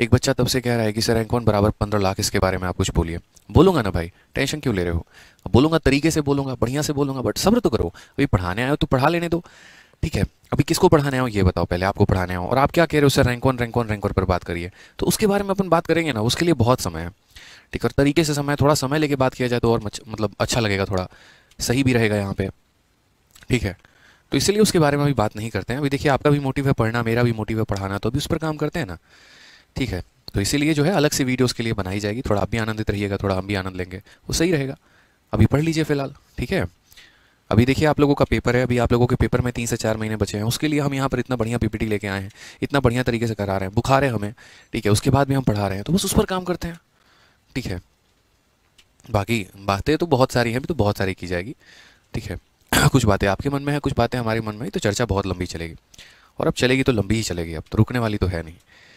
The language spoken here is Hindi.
एक बच्चा तब से कह रहा है कि सर रैंक वन बराबर पंद्रह लाख इसके बारे में आप कुछ बोलिए बोलूंगा ना भाई टेंशन क्यों ले रहे हो बोलूंगा तरीके से बोलूंगा बढ़िया से बोलूंगा बट सब्र तो करो अभी पढ़ाने आए हो तो पढ़ा लेने दो ठीक है अभी किसको पढ़ाने आओ ये बताओ पहले आपको पढ़ाने आओ और आप क्या कह रहे हो sir rank one rank one rank one पर बात करिए तो उसके बारे में अपन बात करेंगे ना उसके लिए बहुत समय है ठीक है और तरीके से समय थोड़ा समय लेके बात किया जाए तो और मतलब अच्छा लगेगा थोड़ा सही भी रहेगा यहाँ पे ठीक है तो इसलिए उसके बारे में अभी बात नहीं करते हैं अभी देखिए आपका भी मोटिव है पढ़ना मेरा भी मोटिव है पढ़ाना तो अभी उस पर काम करते हैं ना ठीक है तो इसीलिए जो है अलग से वीडियोस के लिए बनाई जाएगी थोड़ा आप भी आनंदित रहिएगा थोड़ा हम भी आनंद लेंगे वो सही रहेगा अभी पढ़ लीजिए फिलहाल ठीक है अभी देखिए आप लोगों का पेपर है अभी आप लोगों के पेपर में तीन से चार महीने बचे हैं उसके लिए हम यहाँ पर इतना बढ़िया पीपीटी लेके आए हैं इतना बढ़िया तरीके से करा रहे हैं बुखार है हमें ठीक है उसके बाद भी हम पढ़ा रहे हैं तो बस उस पर काम करते हैं ठीक है बाकी बातें तो बहुत सारी हैं अभी तो बहुत सारी की जाएगी ठीक है कुछ बातें आपके मन में है कुछ बातें हमारे मन में तो चर्चा बहुत लंबी चलेगी और अब चलेगी तो लंबी ही चलेगी अब तो रुकने वाली तो है नहीं